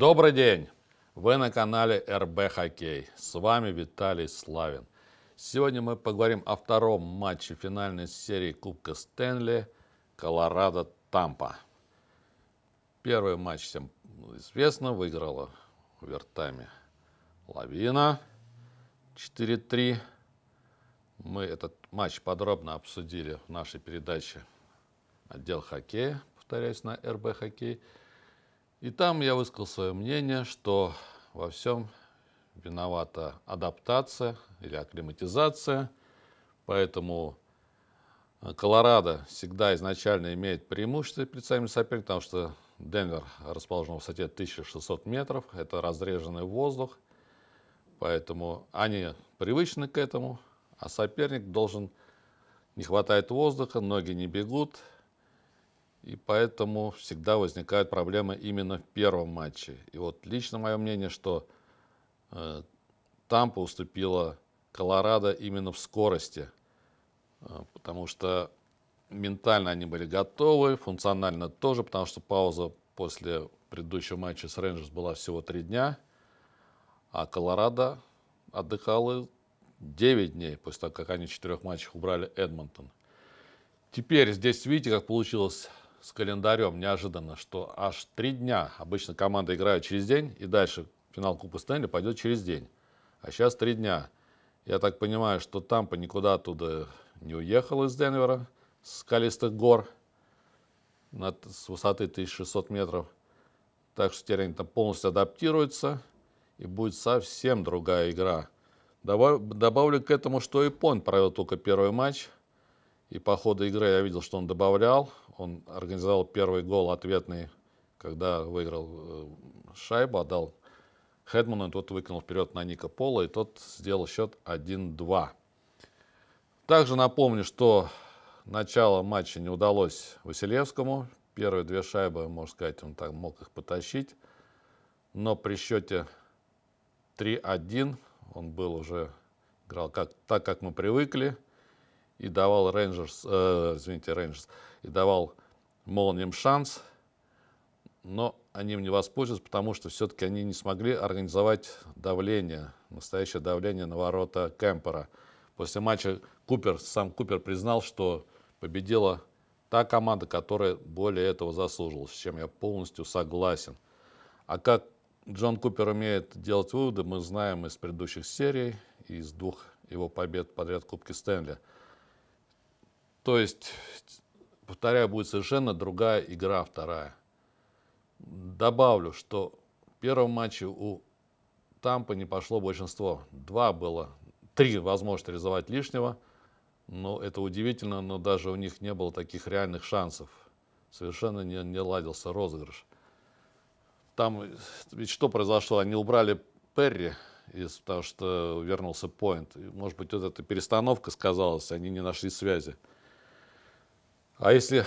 Добрый день! Вы на канале РБ Хоккей. С вами Виталий Славин. Сегодня мы поговорим о втором матче финальной серии Кубка Стэнли Колорадо-Тампа. Первый матч всем известно, выиграла в овертайме Лавина 4-3. Мы этот матч подробно обсудили в нашей передаче «Отдел хоккея», повторяюсь, на РБ Хоккей – и там я высказал свое мнение, что во всем виновата адаптация или акклиматизация, поэтому э, Колорадо всегда изначально имеет преимущество перед своими соперниками, потому что Денвер расположен в высоте 1600 метров, это разреженный воздух, поэтому они привычны к этому, а соперник должен, не хватает воздуха, ноги не бегут, и поэтому всегда возникают проблемы именно в первом матче. И вот лично мое мнение, что э, Тампа уступила Колорадо именно в скорости, э, потому что ментально они были готовы, функционально тоже, потому что пауза после предыдущего матча с Рейнджерс была всего три дня, а Колорадо отдыхала 9 дней после того, как они в четырех матчах убрали Эдмонтон. Теперь здесь видите, как получилось с календарем неожиданно, что аж три дня. Обычно команда играет через день, и дальше финал Кубка Стэнли пойдет через день. А сейчас три дня. Я так понимаю, что Тампа никуда оттуда не уехал из Денвера, с скалистых гор, над, с высоты 1600 метров. Так что теперь они там полностью адаптируются, и будет совсем другая игра. Добавлю к этому, что Япон провел только первый матч – и по ходу игры я видел, что он добавлял. Он организовал первый гол ответный, когда выиграл э, шайбу, отдал Хедману, и тот выкинул вперед на Ника Пола, и тот сделал счет 1-2. Также напомню, что начало матча не удалось Василевскому. Первые две шайбы, можно сказать, он так мог их потащить. Но при счете 3-1 он был уже играл как, так, как мы привыкли – и давал Рейнджерс, э, извините, Рейнджерс, и давал Молниям шанс, но они им не воспользовались, потому что все-таки они не смогли организовать давление, настоящее давление на ворота Кемпера. После матча Купер, сам Купер признал, что победила та команда, которая более этого заслужила, с чем я полностью согласен. А как Джон Купер умеет делать выводы, мы знаем из предыдущих серий, из двух его побед подряд Кубки Стэнли – то есть, повторяю, будет совершенно другая игра вторая. Добавлю, что в первом матче у Тампа не пошло большинство. Два было, три возможности реализовать лишнего. Но это удивительно, но даже у них не было таких реальных шансов. Совершенно не, не ладился розыгрыш. Там ведь что произошло? Они убрали Перри, из, потому что вернулся Пойнт. Может быть, вот эта перестановка сказалась, они не нашли связи. А если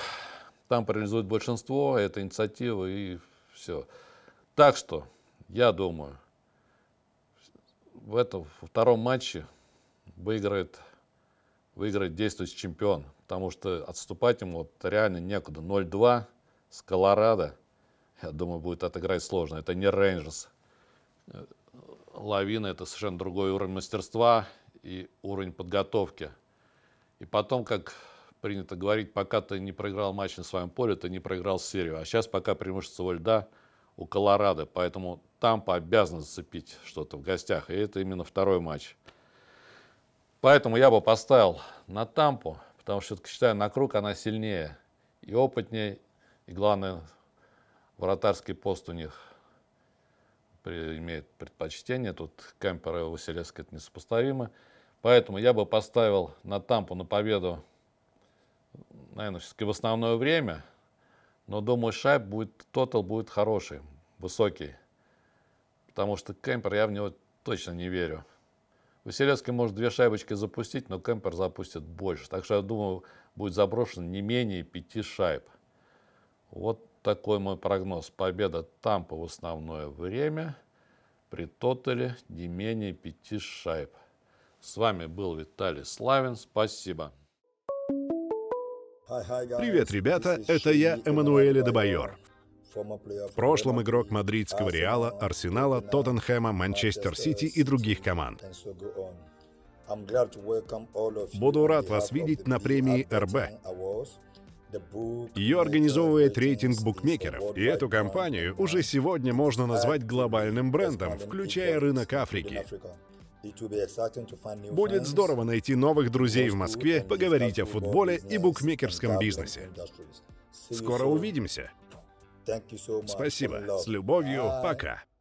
там парализует большинство, это инициатива и все. Так что, я думаю, в этом во втором матче выиграет, выиграет действующий чемпион, потому что отступать ему вот реально некуда. 0-2 с Колорадо, я думаю, будет отыграть сложно. Это не Рейнджерс. Лавина – это совершенно другой уровень мастерства и уровень подготовки. И потом, как принято говорить, пока ты не проиграл матч на своем поле, ты не проиграл серию. А сейчас пока преимущество льда у Колорадо, поэтому Тампа обязана зацепить что-то в гостях, и это именно второй матч. Поэтому я бы поставил на Тампу, потому что, считаю, на круг она сильнее и опытнее, и, главное, вратарский пост у них имеет предпочтение. Тут Кемпер и Василевский это несопоставимо. Поэтому я бы поставил на Тампу на победу наверное, все-таки в основное время, но думаю, шайб будет, тотал будет хороший, высокий. Потому что Кемпер, я в него точно не верю. Василевский может две шайбочки запустить, но Кемпер запустит больше. Так что, я думаю, будет заброшено не менее пяти шайб. Вот такой мой прогноз. Победа Тампа в основное время при тотале не менее пяти шайб. С вами был Виталий Славин. Спасибо. Привет, ребята, это я, Эммануэль Дебайор. В прошлом игрок мадридского Реала, Арсенала, Тоттенхэма, Манчестер Сити и других команд. Буду рад вас видеть на премии РБ. Ее организовывает рейтинг букмекеров, и эту компанию уже сегодня можно назвать глобальным брендом, включая рынок Африки. Будет здорово найти новых друзей в Москве, поговорить о футболе и букмекерском бизнесе. Скоро увидимся. Спасибо. С любовью. Пока.